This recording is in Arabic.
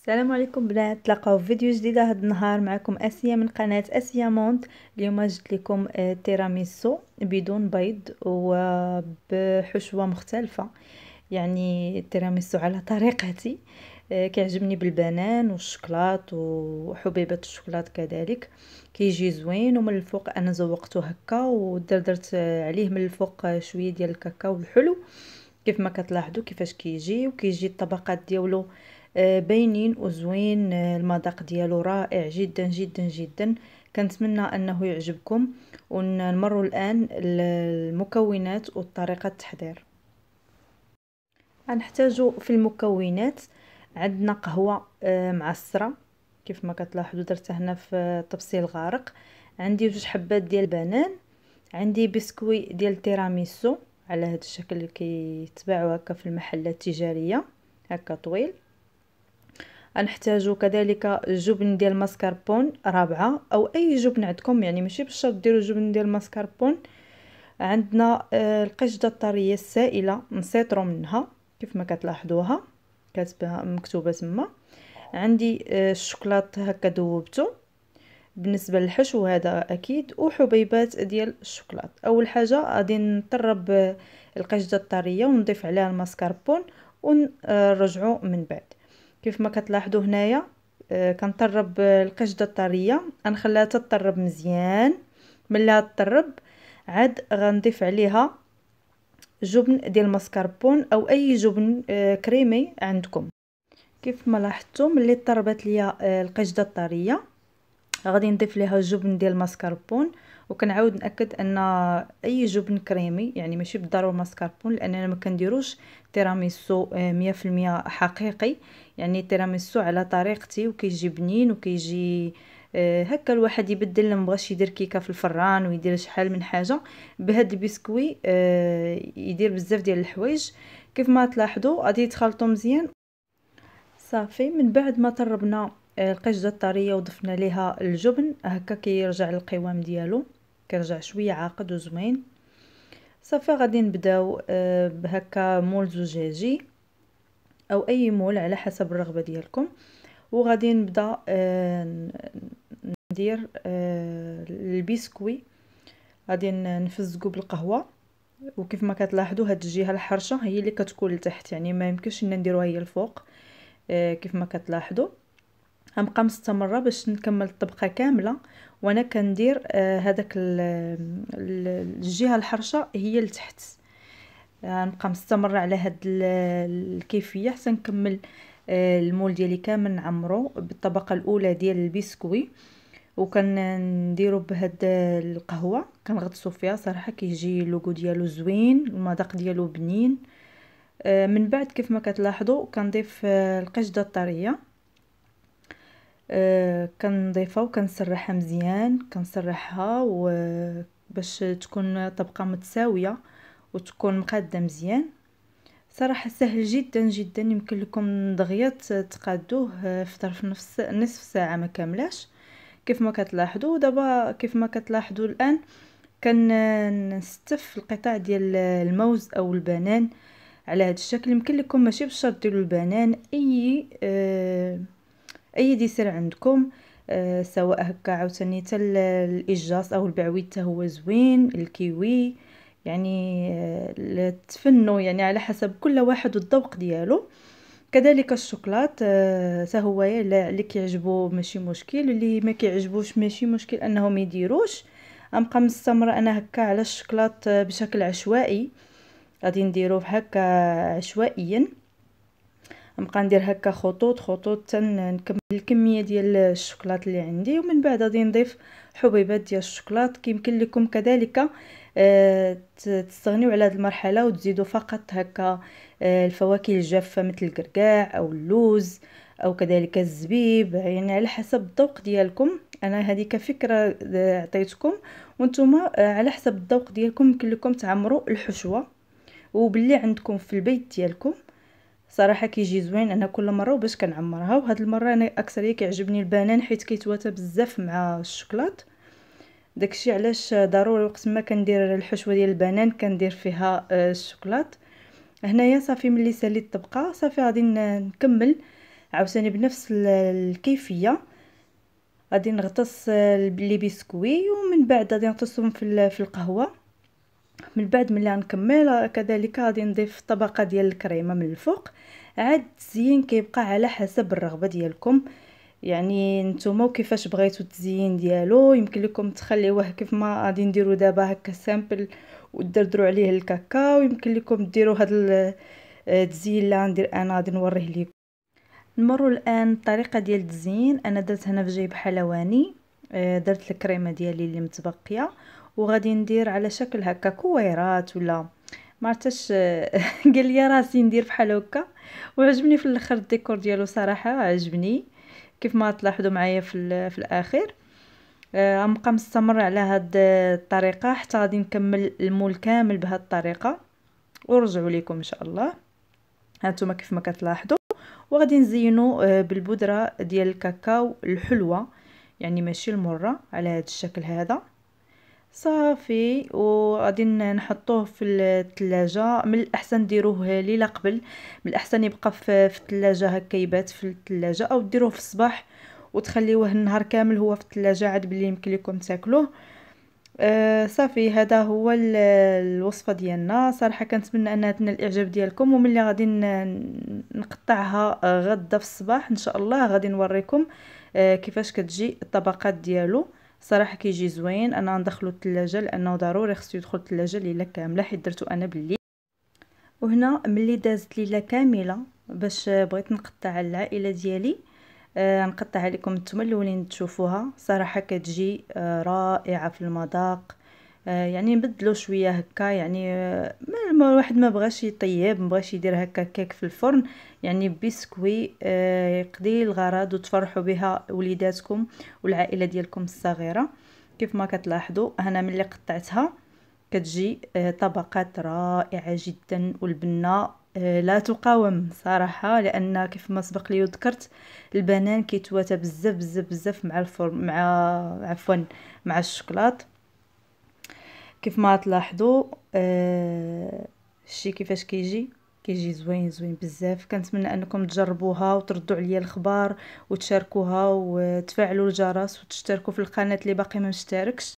السلام عليكم بنات تلاقاو في فيديو جديد هذا النهار معكم اسيا من قناه اسيا مونت اليوم جبت لكم آه، تيراميسو بدون بيض وبحشوه مختلفه يعني تيراميسو على طريقتي آه، كيعجبني بالبنان والشكلاط وحبيبات الشكلاط كذلك كيجي زوين ومن الفوق انا زوقته هكا ودردرت عليه من الفوق شويه ديال الكاكاو الحلو كيف ما كتلاحظوا كيفاش كيجي وكيجي الطبقات ديالو آه، باينين وزوين آه، المذاق ديالو رائع جدا جدا جدا كنتمنى انه يعجبكم ونمروا الان المكونات وطريقه التحضير غنحتاجو في المكونات عندنا قهوه آه، معصره كيف ما كتلاحظوا درتها هنا في طبسيل غارق عندي جوج حبات ديال البنان عندي بسكوي ديال تيراميسو على هذا الشكل اللي كيتباعوا هكا في المحلات التجاريه هكا طويل نحتاج كذلك جبن ديال ماسكاربون رابعه او اي جبن عندكم يعني ماشي بالشرط ديروا جبن ديال ماسكاربون عندنا آه، القشده الطريه السائله نسيطرو منها كيف ما كتلاحظوها كاتبه مكتوبه تما عندي آه، الشوكولاط هكا دوبتو بالنسبه للحشو هذا اكيد وحبيبات ديال الشوكولاط اول حاجه غادي نطرب آه، القشده الطريه ونضيف عليها الماسكاربون ونرجعو من بعد كيف ما كتلاحظوا هنايا آه، كنطرب القشده الطريه غنخليها تطرب مزيان ملي تطرب عاد غنضيف عليها جبن ديال الماسكربون او اي جبن آه، كريمي عندكم كيف ما لاحظتوا ملي طربت ليا آه، القشده الطريه غادي نضيف ليها جبن ديال الماسكربون وكنعاود ناكد ان اي جبن كريمي يعني ماشي بالضروره ماسكاربون لاننا ما كنديروش تيراميسو 100% آه، حقيقي يعني تيراميسو على طريقتي وكيجي بنين وكيجي آه، هكا الواحد يبدل بغاش يدير كيكه في الفران ويدير شحال من حاجه بهاد البسكوي آه، يدير بزاف ديال الحوايج كيف ما تلاحظوا غادي تخلطوا مزيان صافي من بعد ما طربنا القشده الطريه وضفنا ليها الجبن هكا كيرجع للقوام ديالو كرجع شويه عاقد وزوين صافي غادي نبداو بهكا آه، مول زجاجي او اي مول على حسب الرغبه ديالكم وغادي نبدا آه، ندير آه، البسكوي غادي نفزقو بالقهوه وكيف ما كتلاحظوا هاد الجهه الحرشه هي اللي كتكون لتحت يعني ما يمكنش ان نديروها هي الفوق كيف ما كتلاحظوا غنبقى مستمره باش نكمل الطبقه كامله وانا كندير آه، هذاك الجهه الحرشه هي لتحت غنبقى مستمره على هاد الكيفيه حتى نكمل آه، المول ديالي كامل نعمرو بالطبقه الاولى ديال البسكوي وكنديرو بهاد القهوه كنغطسو فيها صراحه كيجي اللوغو ديالو زوين المذاق ديالو بنين آه، من بعد كيف ما كتلاحظوا كنضيف القشده الطريه آه، كنضيفها وكنسرحها مزيان كنسرحها باش تكون طبقه متساويه وتكون مقاده مزيان صراحه سهل جدا جدا يمكن لكم دغيا تقادوه آه، في ظرف نفس نصف ساعه ما كاملاش كيف ما كتلاحظوا دابا كيف ما كتلاحظوا الان كنستف القطع ديال الموز او البنان على هذا الشكل يمكن لكم ماشي بالشرط ديروا البنان اي آه اي ديسير عندكم آه، سواء هكا عاوتاني حتى الاجاص او البعويد هو زوين الكيوي يعني أه تفنوا يعني على حسب كل واحد الذوق ديالو كذلك الشوكولات حتى آه، هو اللي كيعجبو ماشي مشكل اللي ما كيعجبوش ماشي مشكل انهم يديروش غنبقى مستمره انا هكا على الشوكولات آه، بشكل عشوائي غادي نديروه هكا عشوائيا نبقى ندير هكا خطوط خطوط حتى نكمل الكميه ديال الشوكولات اللي عندي ومن بعد غادي نضيف حبيبات ديال الشوكولات كيمكن لكم كذلك آه، تستغنيو على هذه المرحله وتزيدوا فقط هكا آه، الفواكه الجافه مثل الكركاع او اللوز او كذلك الزبيب يعني على حسب الذوق ديالكم انا هذه كفكره آه، عطيتكم وانتم على حسب الذوق ديالكم يمكن لكم تعمروا الحشوه وباللي عندكم في البيت ديالكم صراحه كيجي زوين انا كل مره وباش كنعمرها وهاد المره انا اكثر كيعجبني البنان حيت كيتواتى بزاف مع الشوكولات داكشي علاش ضروري وقت ما كندير الحشوه ديال البنان كندير فيها آه، الشوكولات هنايا صافي ملي ساليت الطبقه صافي غادي نكمل عاوتاني بنفس الكيفيه غادي نغطس آه، لي بسكوي ومن بعد غادي نغطسهم في القهوه من بعد ملي غنكمل كذلك غادي نضيف طبقه ديال الكريمه من الفوق عاد التزيين كيبقى على حسب الرغبه ديالكم يعني نتوما كيفاش بغيتو التزيين ديالو يمكن لكم تخليوه كيف ما غادي نديرو دابا هكا سامبل ودردروا عليه الكاكاو يمكن لكم ديروا هذا التزيين اللي غندير انا غادي نوريه لكم نمروا الان الطريقه ديال التزيين انا درت هنا في جيب حلواني آه، درت الكريمه ديالي اللي متبقيه وغادي ندير على شكل هكا كويرات ولا ما عرفتش آه، قال لي راسي ندير بحال هكا وعجبني في الاخر الديكور ديالو صراحه عجبني كيف ما تلاحظوا معايا في, في الاخر آه، غنبقى مستمر على هاد الطريقه حتى غادي نكمل المول كامل بهاد الطريقه ورجعوا لكم ان شاء الله هانتوما كيف ما كتلاحظوا وغادي نزينو آه، بالبودره ديال الكاكاو الحلوه يعني ماشي المره على هاد الشكل هذا صافي وغادي نحطوه في الثلاجه من الاحسن ديروه ليله قبل من الاحسن يبقى في الثلاجه هكا يبات في الثلاجه او ديروه في الصباح وتخليوه النهار كامل هو في الثلاجه عاد بلي يمكن لكم تاكلوه آه صافي هذا هو الوصفه ديالنا صراحه كنتمنى انها تنال الاعجاب ديالكم اللي غادي نقطعها آه، غدا في الصباح ان شاء الله غادي نوريكم آه كيفاش كتجي الطبقات ديالو صراحه كيجي زوين انا ندخلو الثلاجه لانه ضروري خصو يدخل الثلاجه ليله كامله حيت درتو انا بالليل وهنا ملي دازت ليله كامله باش بغيت نقطع العائله ديالي آه نقطعها لكم نتوما الاولين تشوفوها صراحه كتجي آه رائعه في المذاق آه، يعني نبدلو شويه هكا يعني آه، ما الواحد ما بغاش يطيب ما بغاش يدير هكا كيك في الفرن يعني بسكوي آه، يقضي الغرض وتفرحوا بها وليداتكم والعائله ديالكم الصغيره كيف ما كتلاحظوا هنا ملي قطعتها كتجي طبقات رائعه جدا والبنه لا تقاوم صراحه لان كيف ما سبق لي وذكرت البنان كيتواتى بزاف بزاف بزاف مع الفرن مع عفوا مع الشوكولات كيف ما تلاحظوا آه، الشيء كيفاش كيجي كيجي زوين زوين بزاف كنتمنى انكم تجربوها وتردوا عليا الخبار وتشاركوها وتفعلوا الجرس وتشتركوا في القناه اللي باقي ما مشتركش